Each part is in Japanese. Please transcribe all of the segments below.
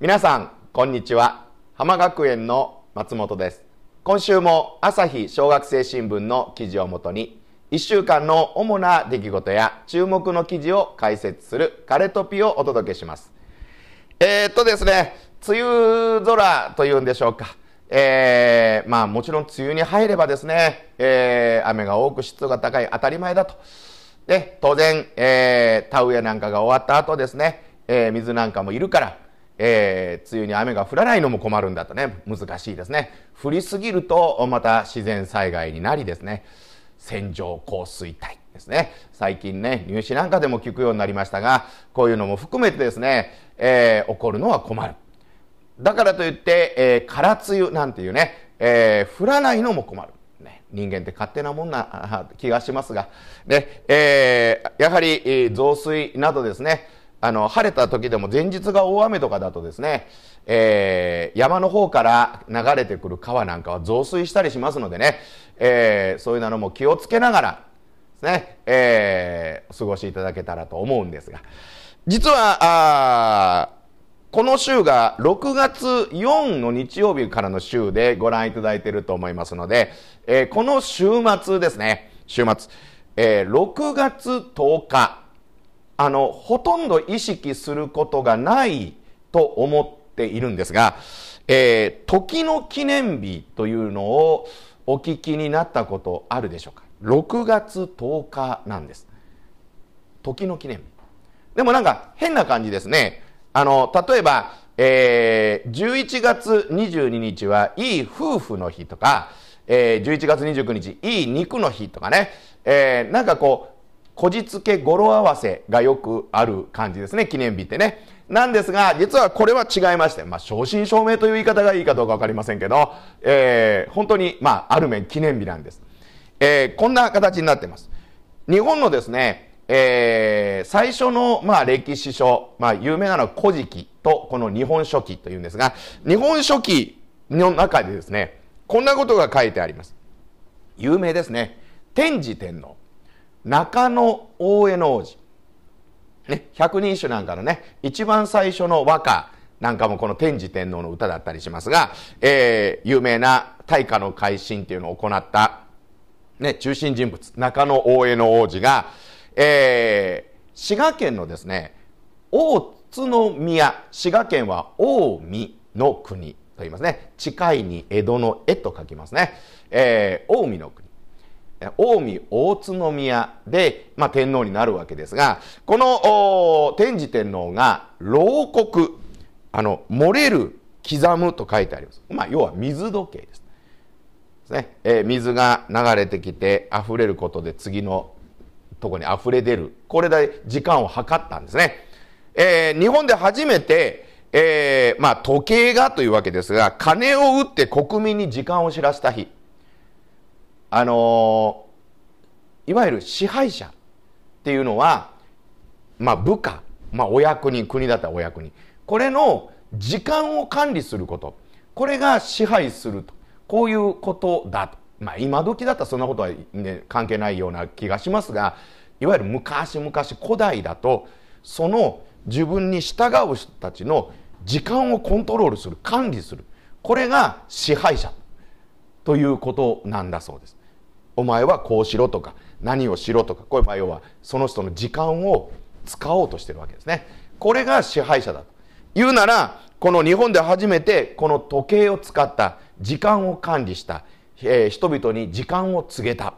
皆さんこんにちは浜学園の松本です今週も朝日小学生新聞の記事をもとに1週間の主な出来事や注目の記事を解説するカレトピをお届けしますえー、っとですね梅雨空というんでしょうかえー、まあもちろん梅雨に入ればですね、えー、雨が多く湿度が高い当たり前だとで当然、えー、田植えなんかが終わった後ですね、えー、水なんかもいるからえー、梅雨に雨が降らないのも困るんだとね、難しいですね。降りすぎると、また自然災害になりですね、線状降水帯ですね。最近ね、入試なんかでも聞くようになりましたが、こういうのも含めてですね、えー、起こるのは困る。だからといって、えー、空梅雨なんていうね、えー、降らないのも困る。ね、人間って勝手なもんな気がしますが、ね、えー、やはり、増水などですね、あの、晴れた時でも前日が大雨とかだとですね、えー、山の方から流れてくる川なんかは増水したりしますのでね、えー、そういうのも気をつけながら、ね、えー、お過ごしいただけたらと思うんですが、実は、この週が6月4の日曜日からの週でご覧いただいていると思いますので、えー、この週末ですね、週末、えー、6月10日、あの、ほとんど意識することがないと思っているんですが、えー、時の記念日というのをお聞きになったことあるでしょうか6月10日なんです時の記念日でもなんか変な感じですねあの例えば、えー、11月22日はいい夫婦の日とか、えー、11月29日いい肉の日とかね、えー、なんかここじつけ語呂合わせがよくある感じですね、記念日ってね。なんですが、実はこれは違いまして、まあ、正真正銘という言い方がいいかどうかわかりませんけど、えー、本当に、まあ、ある面記念日なんです。えー、こんな形になってます。日本のですね、えー、最初の、まあ、歴史書、まあ、有名なのは古事記と、この日本書紀というんですが、日本書紀の中でですね、こんなことが書いてあります。有名ですね。天智天皇。中野大江の王子。ね、百人首なんかのね、一番最初の和歌なんかもこの天智天皇の歌だったりしますが、えー、有名な大化の改新っていうのを行った、ね、中心人物、中野大江の王子が、えー、滋賀県のですね、大津宮、滋賀県は近江の国と言いますね。近いに江戸の絵と書きますね。えー、近江の国。近江大津宮で、まあ、天皇になるわけですが、この天智天皇が牢獄、あの、漏れる、刻むと書いてあります。まあ、要は水時計です。ですね。えー、水が流れてきて溢れることで次のとこに溢れ出る。これで時間を計ったんですね。えー、日本で初めて、えー、まあ、時計がというわけですが、鐘を打って国民に時間を知らせた日。あのいわゆる支配者っていうのは、まあ、部下、まあ、お役人国だったらお役人これの時間を管理することこれが支配するとこういうことだと、まあ、今時だったらそんなことは、ね、関係ないような気がしますがいわゆる昔々古代だとその自分に従う人たちの時間をコントロールする管理するこれが支配者ということなんだそうです。お前はこうしろとか何をしろとかこいう場要はその人の時間を使おうとしてるわけですねこれが支配者だと言うならこの日本で初めてこの時計を使った時間を管理した、えー、人々に時間を告げた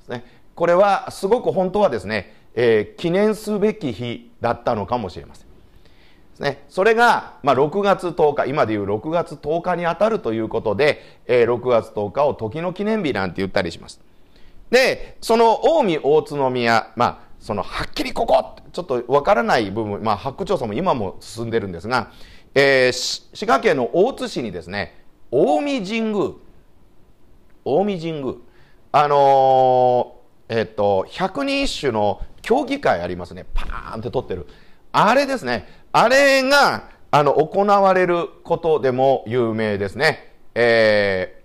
ですねこれはすごく本当はですね、えー、記念すべき日だったのかもしれませんね。それが、まあ、6月10日、今でいう6月10日に当たるということで、えー、6月10日を時の記念日なんて言ったりします。で、その近江大津宮、まあ、そのはっきりここちょっとわからない部分、まあ、発掘調査も今も進んでるんですが、えー、滋賀県の大津市にですね、近江神宮、近江神宮、あのー、えっ、と、百人一首の競技会ありますね、パーンって取ってる。あれですね、あれが、あの、行われることでも有名ですね。え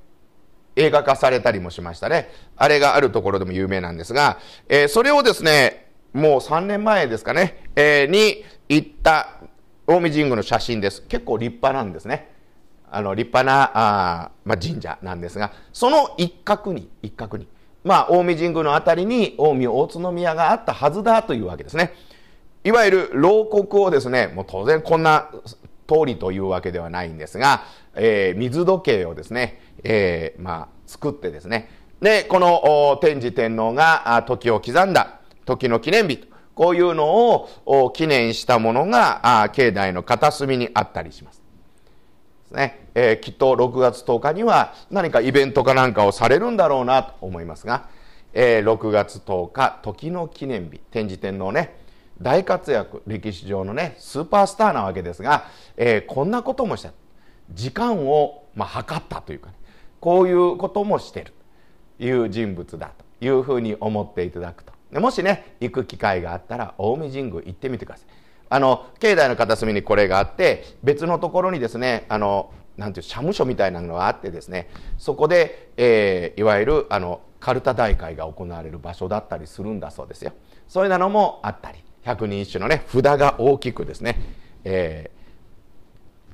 ー、映画化されたりもしましたね。あれがあるところでも有名なんですが、えー、それをですね、もう3年前ですかね、えー、に行った大見神宮の写真です。結構立派なんですね。あの、立派な、あまあ、神社なんですが、その一角に、一角に、まあ、大江神宮のあたりに、大見大津宮があったはずだというわけですね。いわゆる牢獄をですね、もう当然こんな通りというわけではないんですが、えー、水時計をですね、えー、まあ、作ってですね、で、この天智天皇が時を刻んだ時の記念日と、こういうのを記念したものが境内の片隅にあったりします。ねえー、きっと6月10日には何かイベントかなんかをされるんだろうなと思いますが、えー、6月10日時の記念日天智天皇ね大活躍歴史上のねスーパースターなわけですが、えー、こんなこともした時間を、まあ、測ったというか、ね、こういうこともしてるという人物だというふうに思っていただくともしね行く機会があったら近江神宮行ってみてくださいあの境内の片隅にこれがあって別のところにですねあのなんていう社務所みたいなのがあってですねそこで、えー、いわゆるあのカルタ大会が行われる場所だったりするんだそうですよそういうのもあったり百人一首のね札が大きくですね、え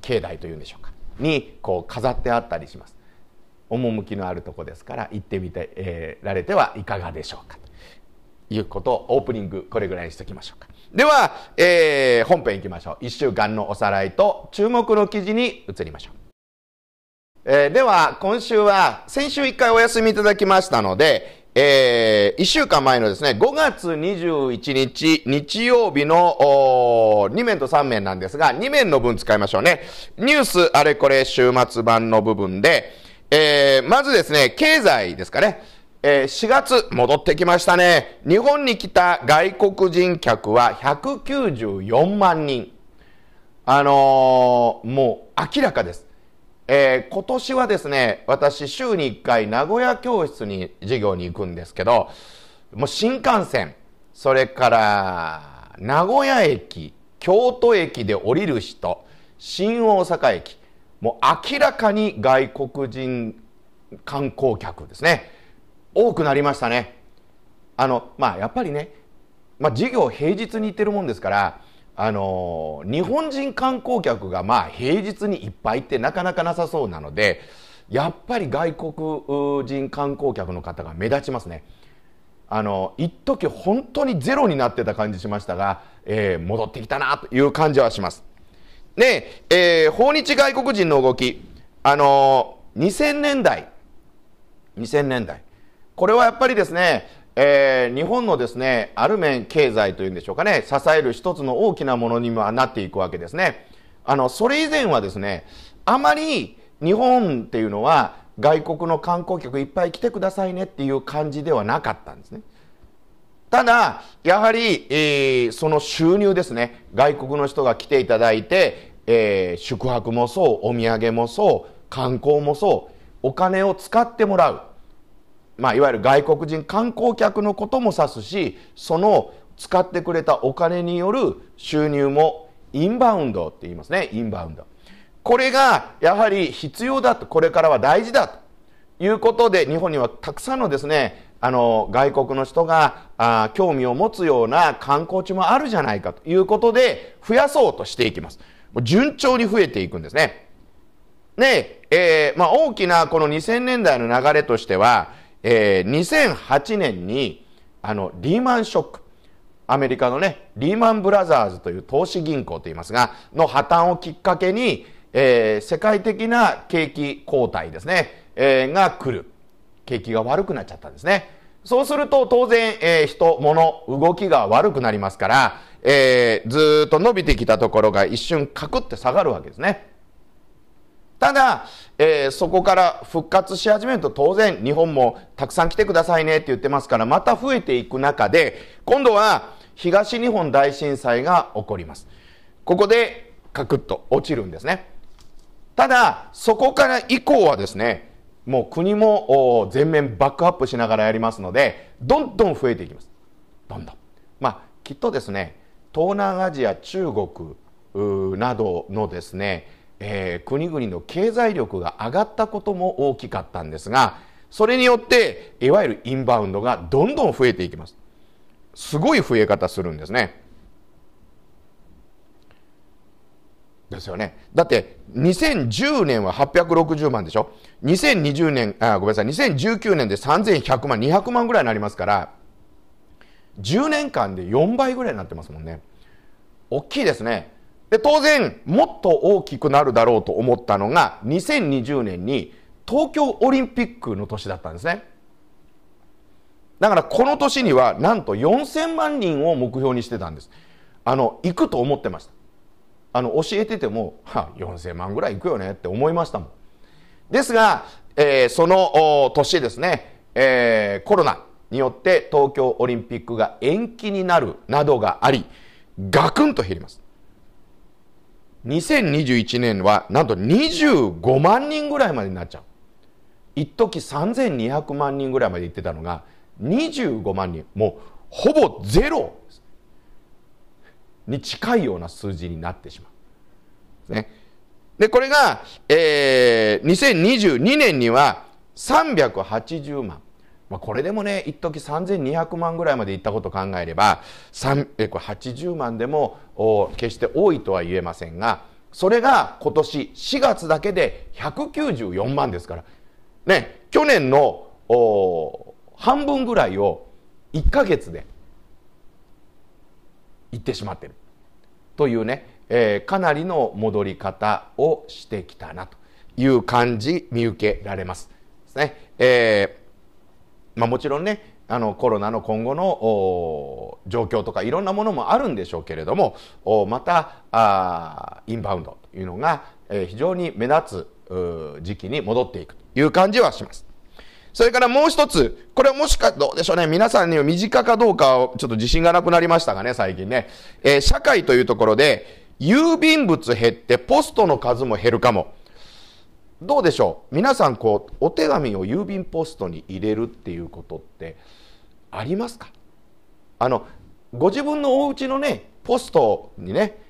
ー、境内というんでしょうかにこう飾ってあったりします。趣のあるとこですから行ってみて、えー、られてはいかがでしょうかということをオープニングこれぐらいにしときましょうか。では、えー、本編いきましょう。1週間のおさらいと注目の記事に移りましょう。えー、では今週は先週1回お休みいただきましたので、えー、1週間前のですね、5月21日、日曜日の2面と3面なんですが、2面の分使いましょうね。ニュースあれこれ週末版の部分で、えー、まずですね、経済ですかね。えー、4月戻ってきましたね。日本に来た外国人客は194万人。あのー、もう明らかです。えー、今年はですね、私週に1回名古屋教室に授業に行くんですけど、もう新幹線、それから名古屋駅、京都駅で降りる人、新大阪駅、もう明らかに外国人観光客ですね。多くなりましたね。あの、まあやっぱりね、まあ授業平日に行ってるもんですから、あの日本人観光客がまあ平日にいっぱいってなかなかなさそうなのでやっぱり外国人観光客の方が目立ちますね。あの一時本当にゼロになってた感じしましたが、えー、戻ってきたなという感じはします。えー、訪日外国人の動き、あのー、2000年代、2000年代、これはやっぱりですね、えー、日本のですね、ある面経済というんでしょうかね、支える一つの大きなものにはなっていくわけですね。あの、それ以前はですね、あまり日本っていうのは外国の観光客いっぱい来てくださいねっていう感じではなかったんですね。ただ、やはり、えー、その収入ですね、外国の人が来ていただいて、えー、宿泊もそう、お土産もそう、観光もそう、お金を使ってもらう。まあ、いわゆる外国人観光客のことも指すしその使ってくれたお金による収入もインバウンドって言いますねインバウンドこれがやはり必要だとこれからは大事だということで日本にはたくさんのですねあの外国の人があ興味を持つような観光地もあるじゃないかということで増やそうとしていきます順調に増えていくんですねで、えー、まあ、大きなこの2000年代の流れとしてはえー、2008年にあのリーマンショックアメリカのねリーマン・ブラザーズという投資銀行といいますがの破綻をきっかけに、えー、世界的な景気後退ですね、えー、が来る景気が悪くなっちゃったんですねそうすると当然、えー、人物動きが悪くなりますから、えー、ずっと伸びてきたところが一瞬カクって下がるわけですねただ、えー、そこから復活し始めると当然日本もたくさん来てくださいねって言ってますからまた増えていく中で今度は東日本大震災が起こります。ここでカクッと落ちるんですね。ただそこから以降はですねもう国も全面バックアップしながらやりますのでどんどん増えていきます。どんどん。まあきっとですね東南アジア中国などのですねえー、国々の経済力が上がったことも大きかったんですが、それによって、いわゆるインバウンドがどんどん増えていきます。すごい増え方するんですね。ですよね。だって、2010年は860万でしょ ?2020 年、あ、ごめんなさい、2019年で3100万、200万ぐらいになりますから、10年間で4倍ぐらいになってますもんね。大きいですね。で、当然、もっと大きくなるだろうと思ったのが、2020年に東京オリンピックの年だったんですね。だからこの年にはなんと4000万人を目標にしてたんです。あの、行くと思ってました。あの、教えてても、は4000万ぐらい行くよねって思いましたもん。ですが、えー、その年ですね、えー、コロナによって東京オリンピックが延期になるなどがあり、ガクンと減ります。2021年はなんと25万人ぐらいまでになっちゃう一時3200万人ぐらいまで行ってたのが25万人もうほぼゼロに近いような数字になってしまう。ね、でこれが、えー、2022年には380万まあ、これでもね一時3200万ぐらいまでいったことを考えれば80万でも決して多いとは言えませんがそれが今年4月だけで194万ですから、ね、去年の半分ぐらいを1か月で行ってしまってるというね、えー、かなりの戻り方をしてきたなという感じ見受けられます。ですね。えーまあ、もちろんねあのコロナの今後の状況とかいろんなものもあるんでしょうけれどもまたあインバウンドというのが、えー、非常に目立つ時期に戻っていくという感じはします。それからもう一つ、これはもしか、どうでしょうね。皆さんには身近かどうかちょっと自信がなくなりましたがね、最近ね。えー、社会というところで、郵便物減ってポストの数も減るかも。どうでしょう皆さんこうお手紙を郵便ポストに入れるっていうことってありますかあのご自分のお家のねポストにね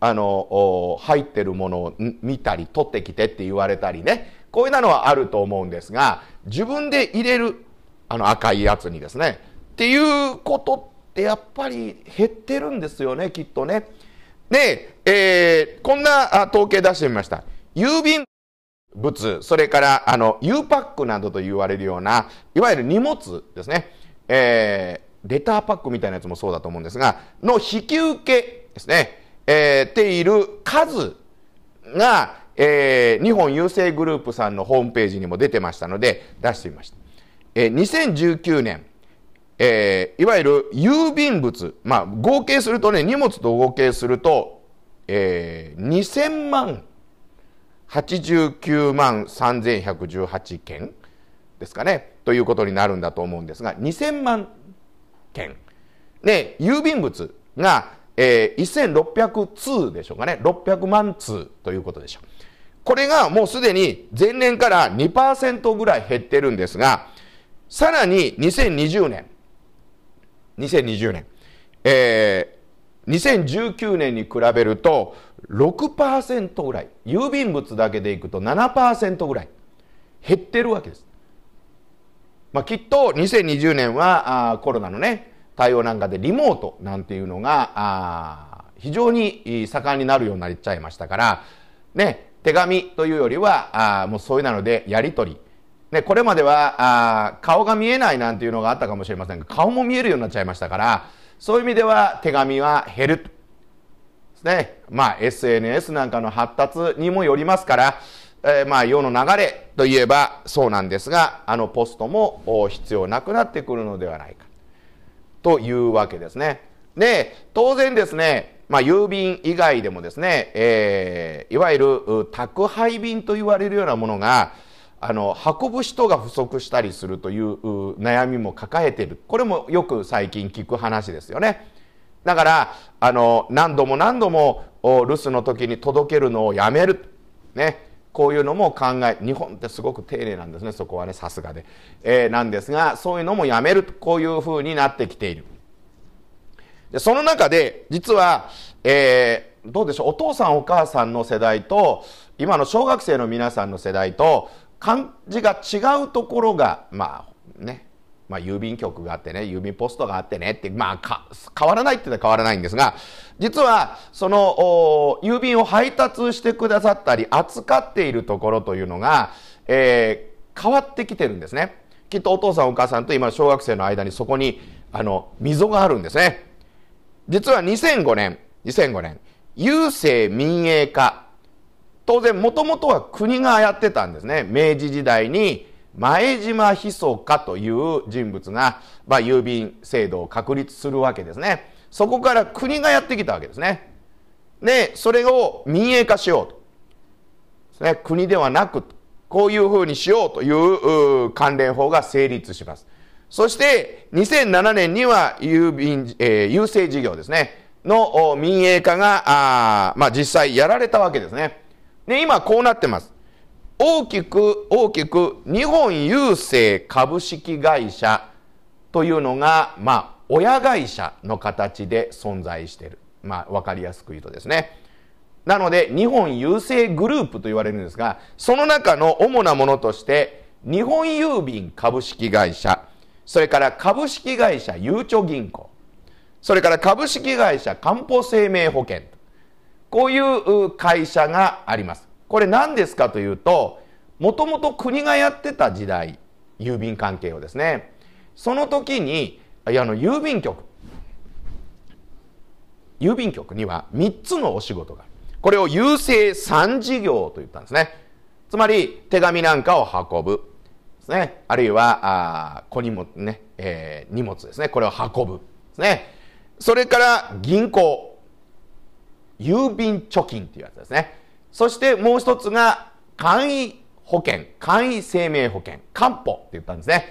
あの入ってるものを見たり取ってきてって言われたりねこういうのはあると思うんですが自分で入れるあの赤いやつにですねっていうことってやっぱり減ってるんですよねきっとね。で、えー、こんな統計出してみました。郵便物、それから、あの、U パックなどと言われるような、いわゆる荷物ですね。えー、レターパックみたいなやつもそうだと思うんですが、の引き受けですね、えー、ている数が、えー、日本郵政グループさんのホームページにも出てましたので、出してみました。えー、2019年、えー、いわゆる郵便物、まあ、合計するとね、荷物と合計すると、えー、2000万89万3118件ですかねということになるんだと思うんですが2000万件で郵便物が、えー、1600通でしょうかね600万通ということでしょうこれがもうすでに前年から2%ぐらい減ってるんですがさらに2020年2020年えー、2019年に比べると6%ぐらい郵便物だけでいくと7%ぐらい減ってるわけです。まあ、きっと2020年はあコロナのね対応なんかでリモートなんていうのが非常に盛んになるようになっちゃいましたから、ね、手紙というよりはあもうそういうなのでやり取り、ね、これまではあ顔が見えないなんていうのがあったかもしれませんが顔も見えるようになっちゃいましたからそういう意味では手紙は減るね、まあ SNS なんかの発達にもよりますから、えー、まあ世の流れといえばそうなんですが、あのポストも必要なくなってくるのではないかというわけですね。で、当然ですね、まあ、郵便以外でもですね、えー、いわゆる宅配便と言われるようなものが、あの運ぶ人が不足したりするという悩みも抱えているこれもよく最近聞く話ですよね。だから、あの、何度も何度も留守の時に届けるのをやめる。ね。こういうのも考え、日本ってすごく丁寧なんですね、そこはね、さすがで。えー、なんですが、そういうのもやめる、こういう風になってきている。で、その中で、実は、えー、どうでしょう、お父さんお母さんの世代と、今の小学生の皆さんの世代と、感じが違うところが、まあね、まあ、郵便局があってね、郵便ポストがあってねって、まあ、変わらないって言ったら変わらないんですが、実は、その、郵便を配達してくださったり、扱っているところというのが、えー、変わってきてるんですね。きっとお父さんお母さんと今小学生の間にそこに、あの、溝があるんですね。実は2005年、2005年、郵政民営化。当然、もともとは国がやってたんですね。明治時代に、前島ひそかという人物が、まあ、郵便制度を確立するわけですね。そこから国がやってきたわけですね。で、それを民営化しようと。ね、国ではなく、こういうふうにしようという関連法が成立します。そして、2007年には郵便、えー、郵政事業ですね、の民営化が、あまあ、実際やられたわけですね。で、今こうなってます。大きく大きく日本郵政株式会社というのが、まあ、親会社の形で存在している。まあ、わかりやすく言うとですね。なので、日本郵政グループと言われるんですが、その中の主なものとして、日本郵便株式会社、それから株式会社ゆうちょ銀行、それから株式会社かんぽ生命保険、こういう会社があります。これ何ですかというともともと国がやってた時代郵便関係をですねその時にあの郵便局郵便局には3つのお仕事があるこれを郵政3事業と言ったんですねつまり手紙なんかを運ぶですねあるいはあ小荷物ね、えー、荷物ですねこれを運ぶですねそれから銀行郵便貯金っていうやつですねそしてもう一つが簡易保険、簡易生命保険、官保って言ったんですね。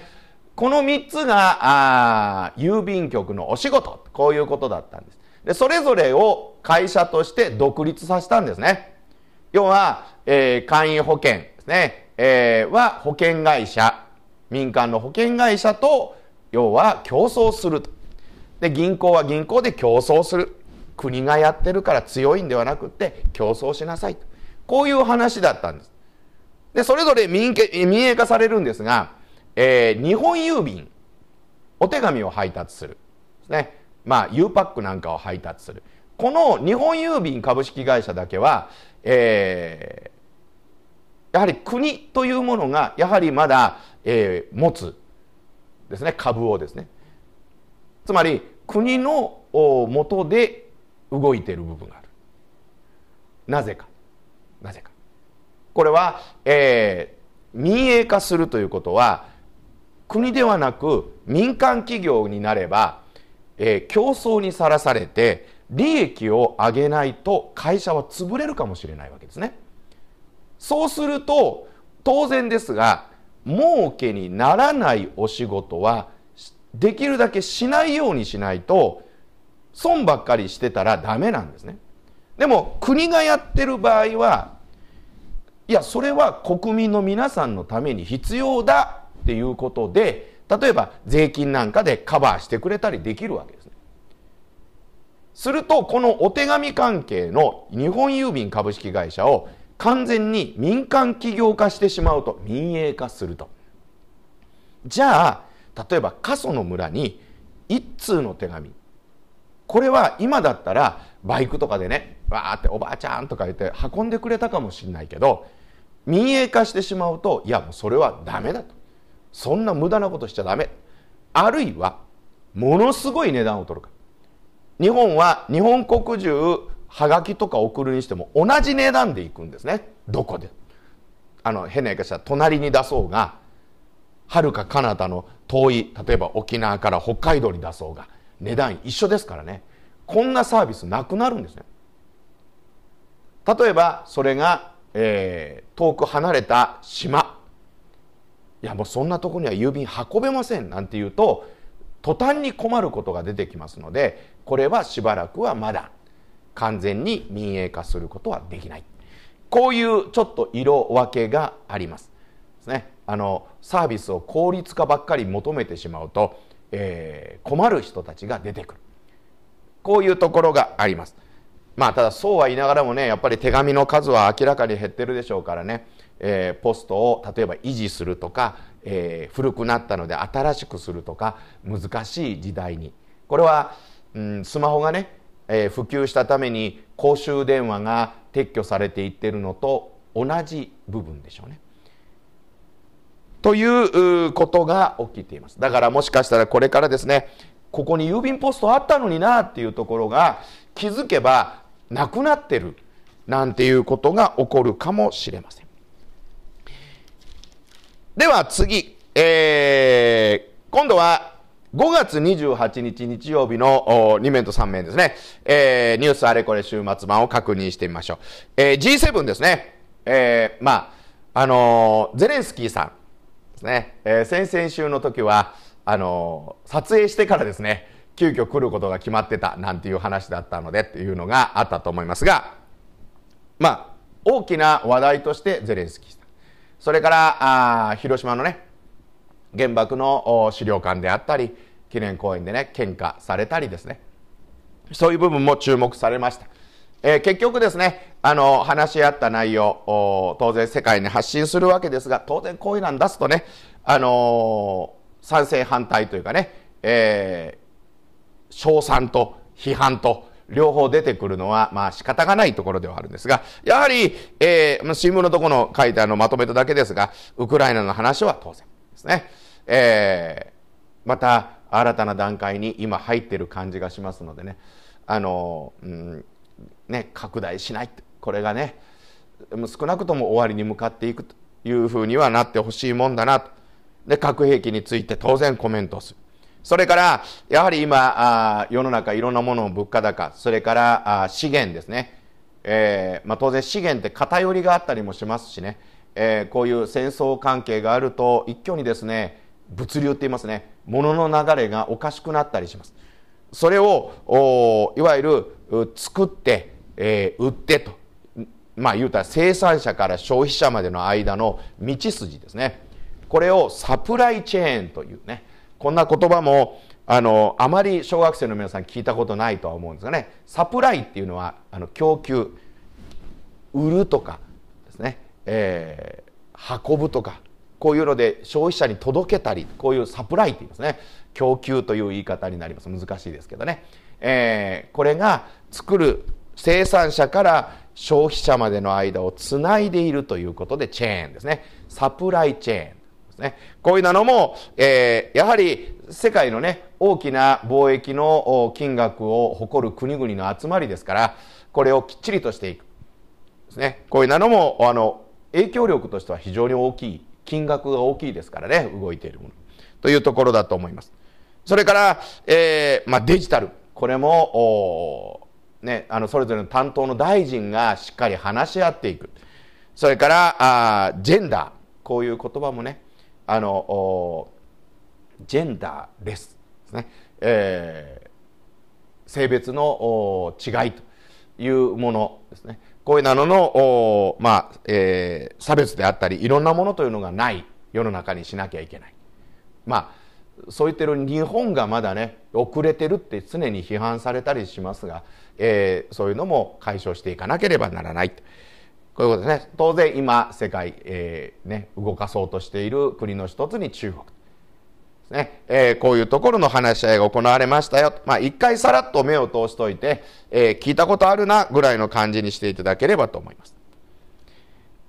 この3つがあ郵便局のお仕事、こういうことだったんです。で、それぞれを会社として独立させたんですね。要は、えー、簡易保険ですね、えー、は保険会社、民間の保険会社と、要は競争すると。で、銀行は銀行で競争する。国がやってるから強いんではなくって競争しなさいと。こういう話だったんです。で、それぞれ民民営化されるんですが、えー、日本郵便、お手紙を配達する。ですね。まあ、U パックなんかを配達する。この日本郵便株式会社だけは、えー、やはり国というものが、やはりまだ、えー、持つ、ですね、株をですね。つまり、国のもとで動いている部分がある。なぜか。なぜかこれは、えー、民営化するということは国ではなく民間企業になれば、えー、競争にさらされて利益を上げないと会社は潰れるかもしれないわけですね。そうすると当然ですが儲けにならないお仕事はできるだけしないようにしないと損ばっかりしてたらダメなんですね。でも国がやってる場合はいやそれは国民の皆さんのために必要だっていうことで例えば税金なんかでカバーしてくれたりできるわけですね。するとこのお手紙関係の日本郵便株式会社を完全に民間企業化してしまうと民営化すると。じゃあ例えば過疎の村に一通の手紙これは今だったらバイクとかでねわーって「おばあちゃん」とか言って運んでくれたかもしれないけど民営化してしまうといやもうそれはダメだとそんな無駄なことしちゃダメあるいはものすごい値段を取るか日本は日本国中はがきとか送るにしても同じ値段でいくんですねどこであの変な言い方したら隣に出そうがはるか彼方の遠い例えば沖縄から北海道に出そうが値段一緒ですからねこんなサービスなくなるんですね。例えばそれが、えー、遠く離れた島いやもうそんなとこには郵便運べませんなんて言うと途端に困ることが出てきますのでこれはしばらくはまだ完全に民営化することはできないこういうちょっと色分けがあります。ですね、あのサービスを効率化ばっかり求めてしまうと、えー、困る人たちが出てくる。こういうところがあります。まあ、ただそうは言いながらもねやっぱり手紙の数は明らかに減ってるでしょうからね、えー、ポストを例えば維持するとか、えー、古くなったので新しくするとか難しい時代にこれは、うん、スマホがね、えー、普及したために公衆電話が撤去されていってるのと同じ部分でしょうね。ということが起きています。だからもしかしたらこれからですね、ここに郵便ポストあったのになっていうところが気づけばなくなってるなんていうことが起こるかもしれません。では次、えー、今度は5月28日日曜日の2面と3面ですね、えー、ニュースあれこれ週末版を確認してみましょう。えー、G7 ですね、えー、まあ、あのー、ゼレンスキーさんですね、えー、先々週の時は、あの撮影してからですね急遽来ることが決まってたなんていう話だったのでっていうのがあったと思いますがまあ大きな話題としてゼレンスキーさんそれからあ広島のね原爆の資料館であったり記念公園でね献花されたりですねそういう部分も注目されました。えー、結局ですね、あの、話し合った内容、当然世界に発信するわけですが、当然こういうの出すとね、あの賛成反対というかね、えー、称賛と批判と両方出てくるのは、まあ仕方がないところではあるんですが、やはり、えー、新聞のところの書いてあるのまとめただけですが、ウクライナの話は当然ですね。えー、また新たな段階に今入ってる感じがしますのでね、あの、うん、ね、拡大しない。これがね、少なくとも終わりに向かっていくというふうにはなってほしいもんだなと。で、核兵器について当然コメントする。それから、やはり今、あ世の中いろんなものを物価高、それからあ資源ですね。えー、まあ、当然資源って偏りがあったりもしますしね、えー、こういう戦争関係があると一挙にですね、物流って言いますね、物の流れがおかしくなったりします。それを、いわゆる作って、えー、売ってと、まあ言うたら生産者から消費者までの間の道筋ですね。これをサプライチェーンというねこんな言葉もあのあまり小学生の皆さん聞いたことないとは思うんですがねサプライっていうのはあの供給売るとかですね、えー、運ぶとかこういうので消費者に届けたりこういうサプライって言いますね供給という言い方になります難しいですけどね、えー、これが作る生産者から消費者までの間をつないでいるということでチェーンですねサプライチェーンね。こういうのも、えー、やはり世界のね、大きな貿易の金額を誇る国々の集まりですから、これをきっちりとしていく。ですね。こういうのも、あの、影響力としては非常に大きい。金額が大きいですからね、動いているもの。というところだと思います。それから、えー、まあ、デジタル。これも、ね、あの、それぞれの担当の大臣がしっかり話し合っていく。それから、あジェンダー。こういう言葉もね、あのジェンダーレスですね、えー、性別の違いというものですねこういうなのの、まあえー、差別であったりいろんなものというのがない世の中にしなきゃいけない。まあそう言ってる日本がまだね遅れてるって常に批判されたりしますが、えー、そういうのも解消していかなければならない。こういうことですね。当然今世界、えー、ね、動かそうとしている国の一つに中国。ねえー、こういうところの話し合いが行われましたよ。まあ一回さらっと目を通しといて、えー、聞いたことあるなぐらいの感じにしていただければと思います。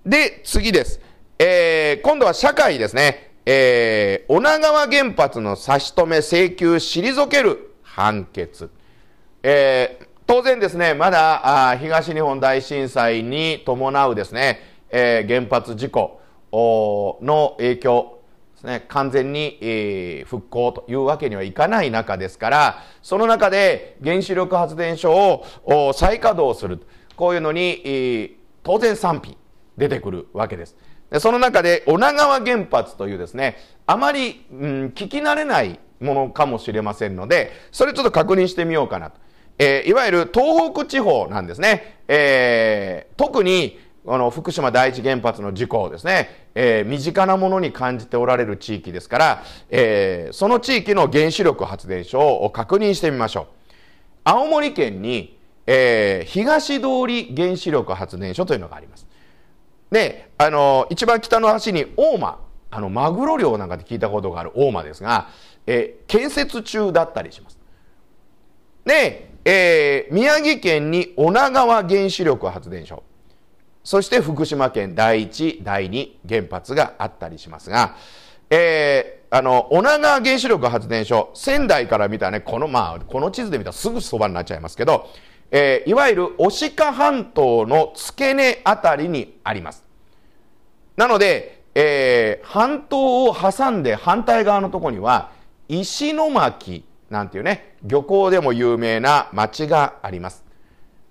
で、次です。えー、今度は社会ですね。えー、女川原発の差し止め請求退ける判決。えー、当然ですね、まだあ東日本大震災に伴うですね、えー、原発事故の影響ですね、完全に、えー、復興というわけにはいかない中ですから、その中で原子力発電所を再稼働する。こういうのに、えー、当然賛否出てくるわけです。でその中で女川原発というですね、あまり、うん、聞き慣れないものかもしれませんので、それちょっと確認してみようかなと。えー、いわゆる東北地方なんですね。えー、特に、あの、福島第一原発の事故をですね、えー、身近なものに感じておられる地域ですから、えー、その地域の原子力発電所を確認してみましょう。青森県に、えー、東通り原子力発電所というのがあります。で、あの、一番北の端に大間、あの、マグロ漁なんかで聞いたことがある大間ですが、えー、建設中だったりします。で、えー、宮城県に女川原子力発電所そして福島県第一第二原発があったりしますが、えー、あの女川原子力発電所仙台から見たらねこの,、まあ、この地図で見たらすぐそばになっちゃいますけど、えー、いわゆる牡鹿半島の付け根辺りにあります。なので、えー、半島を挟んで反対側のところには石巻なんていうね、漁港でも有名な町があります。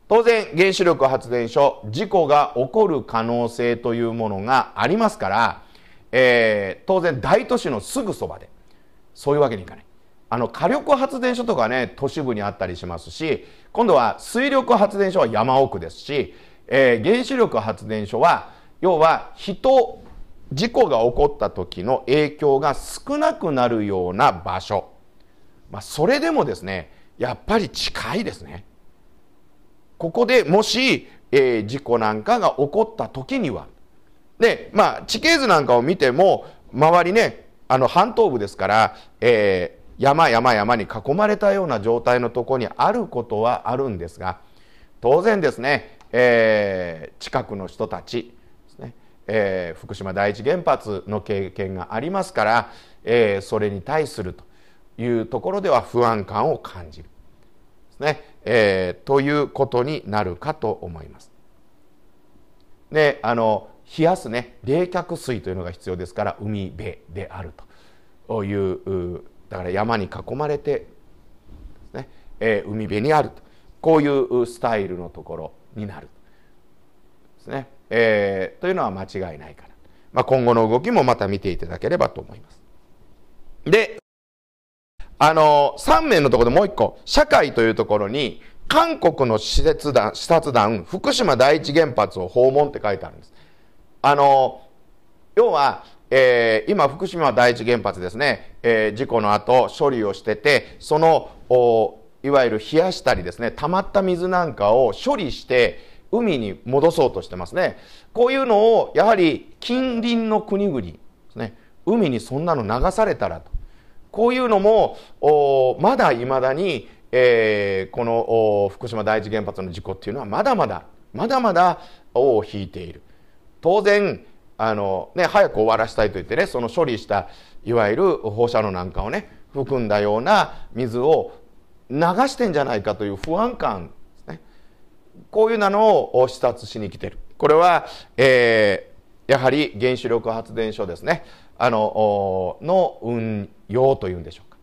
当然、原子力発電所、事故が起こる可能性というものがありますから、えー、当然大都市のすぐそばで、そういうわけにいかない。あの、火力発電所とかね、都市部にあったりしますし、今度は水力発電所は山奥ですし、えー、原子力発電所は、要は人、事故が起こった時の影響が少なくなるような場所まあ、それでもですねやっぱり近いですねここでもし、えー、事故なんかが起こった時にはでまあ地形図なんかを見ても周りねあの半島部ですから、えー、山山山に囲まれたような状態のとこにあることはあるんですが当然ですね、えー、近くの人たちえー、福島第一原発の経験がありますから、えー、それに対するというところでは不安感を感じる。ですね。えー、ということになるかと思います。で、あの、冷やすね、冷却水というのが必要ですから、海辺であるという、だから山に囲まれて、ね、えー、海辺にあると。こういうスタイルのところになる。ですね。えー、というのは間違いないかな。まあ、今後の動きもまた見ていただければと思います。で、あの、3名のところでもう一個、社会というところに、韓国の施設団、視察団、福島第一原発を訪問って書いてあるんです。あの、要は、えー、今、福島第一原発ですね、えー、事故の後、処理をしてて、その、いわゆる冷やしたりですね、溜まった水なんかを処理して、海に戻そうとしてますね。こういうのを、やはり近隣の国々ですね、海にそんなの流されたらと。こういうのもまだいまだに、えー、この福島第一原発の事故っていうのはまだまだまだまだ尾を引いている。当然あの、ね、早く終わらせたいと言ってねその処理したいわゆる放射能なんかをね含んだような水を流してんじゃないかという不安感ですねこういうなのを視察しに来てるこれは、えー、やはり原子力発電所ですねあのの運用というんでしょうか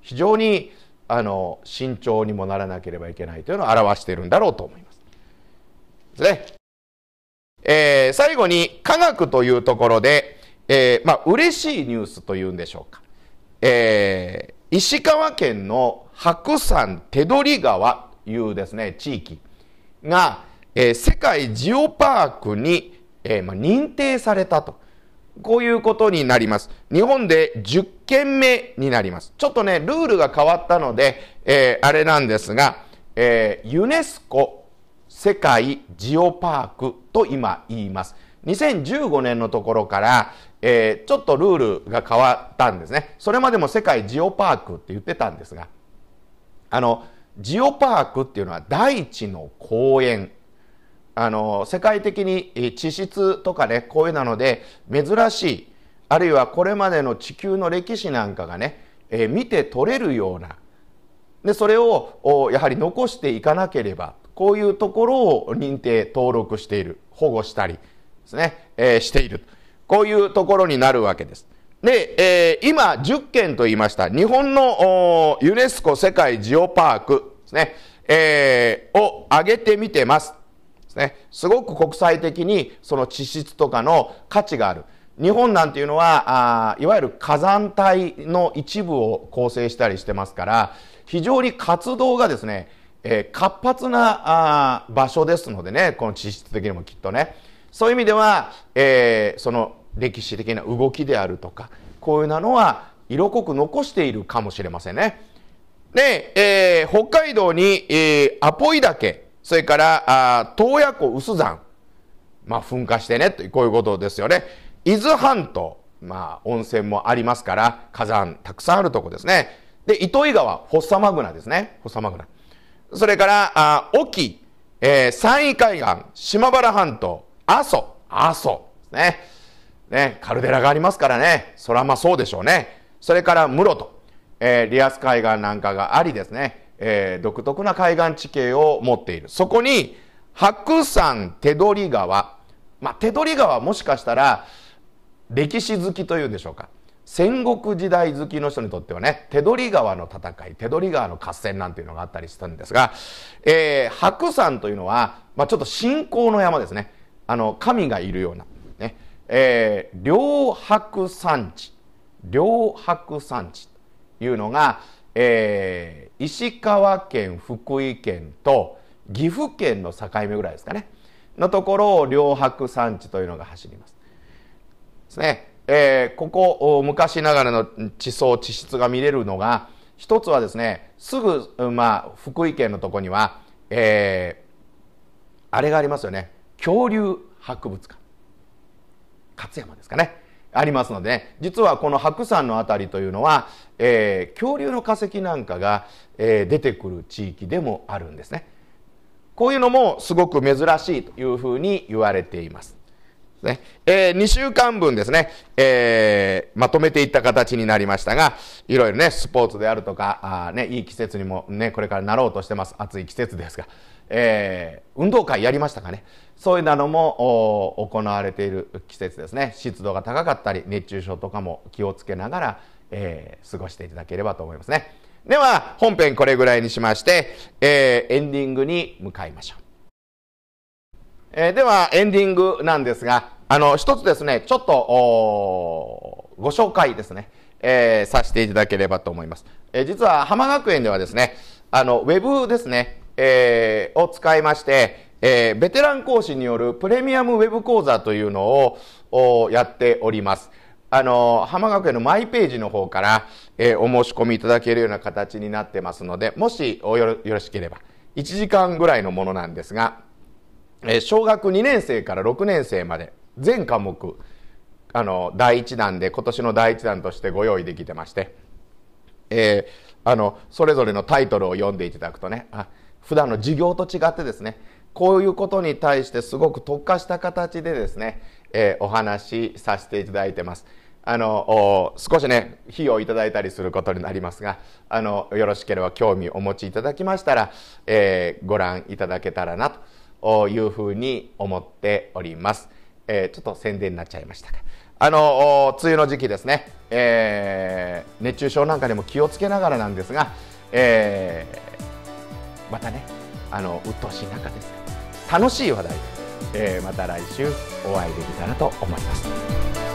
非常にあの慎重にもならなければいけないというのを表しているんだろうと思います。ですね。えー、最後に科学というところで、えー、まあ嬉しいニュースというんでしょうか。えー、石川県の白山手取川というですね、地域が、えー、世界ジオパークに、えーまあ、認定されたと。こういうことになります。日本で10件目になります。ちょっとね、ルールが変わったので、えー、あれなんですが、えー、ユネスコ世界ジオパークと今言います。2015年のところから、えー、ちょっとルールが変わったんですね。それまでも世界ジオパークって言ってたんですが、あの、ジオパークっていうのは大地の公園。あの、世界的に地質とかね、こういうなので珍しい。あるいはこれまでの地球の歴史なんかがね、え見て取れるようなでそれをやはり残していかなければこういうところを認定登録している保護したりですね、えしているこういうところになるわけです。で、えー、今10件と言いました。日本のユネスコ世界ジオパークですね、えー、を挙げてみてます。すすごく国際的にその地質とかの価値がある。日本なんていうのはあいわゆる火山帯の一部を構成したりしてますから非常に活動がですね、えー、活発なあ場所ですのでねこの地質的にもきっとねそういう意味では、えー、その歴史的な動きであるとかこういうなのは色濃く残しているかもしれませんね。で、えー、北海道に、えー、アポイ岳それからあ洞爺湖薄山まあ噴火してねとこういうことですよね。伊豆半島、まあ、温泉もありますから、火山たくさんあるとこですね。で、糸魚川、フォッサマグナですね。フォッサマグナ。それから、あ沖、えー、山陰海岸、島原半島、阿蘇、阿蘇ね。ね、カルデラがありますからね。そらまあそうでしょうね。それから室戸、えー、リアス海岸なんかがありですね、えー、独特な海岸地形を持っている。そこに、白山手取川。まあ、手取川もしかしたら、歴史好きというんでしょうか戦国時代好きの人にとってはね手取川の戦い手取川の合戦なんていうのがあったりしたんですが、えー、白山というのは、まあ、ちょっと信仰の山ですねあの神がいるような、ねえー、両白山地両白山地というのが、えー、石川県福井県と岐阜県の境目ぐらいですかねのところを両白山地というのが走ります。ですね。えー、ここ、昔ながらの地層、地質が見れるのが、一つはですね、すぐ、まあ、福井県のとこには、えー、あれがありますよね。恐竜博物館。勝山ですかね。ありますので、ね、実はこの白山の辺りというのは、えー、恐竜の化石なんかが、えー、出てくる地域でもあるんですね。こういうのもすごく珍しいというふうに言われています。ね。えー、2週間分ですね、えー、まとめていった形になりましたが、いろいろね、スポーツであるとか、あね、いい季節にもね、これからなろうとしてます。暑い季節ですが。えー、運動会やりましたかね。そういうのも行われている季節ですね。湿度が高かったり、熱中症とかも気をつけながら、えー、過ごしていただければと思いますね。では、本編これぐらいにしまして、えー、エンディングに向かいましょう。えー、では、エンディングなんですが、あの、一つですね、ちょっと、ご紹介ですね、えー、させていただければと思います。えー、実は浜学園ではですね、あの、ウェブですね、えー、を使いまして、えー、ベテラン講師によるプレミアムウェブ講座というのをやっております。あの、浜学園のマイページの方から、えー、お申し込みいただけるような形になってますので、もしよろよろしければ、1時間ぐらいのものなんですが、えー、小学2年生から6年生まで、全科目あの第1弾で今年の第1弾としてご用意できてまして、えー、あのそれぞれのタイトルを読んでいただくとねあ普段の授業と違ってですねこういうことに対してすごく特化した形でですね、えー、お話しさせていただいてます。あの少しね費用いただいたりすることになりますがあのよろしければ興味お持ちいただきましたら、えー、ご覧いただけたらなというふうに思っております。えー、ちょっと宣伝になっちゃいましたが、あの梅雨の時期ですね、えー、熱中症なんかにも気をつけながらなんですが、えー、またね、あの鬱陶しい中です楽しい話題で、えまた来週お会いできたらと思います。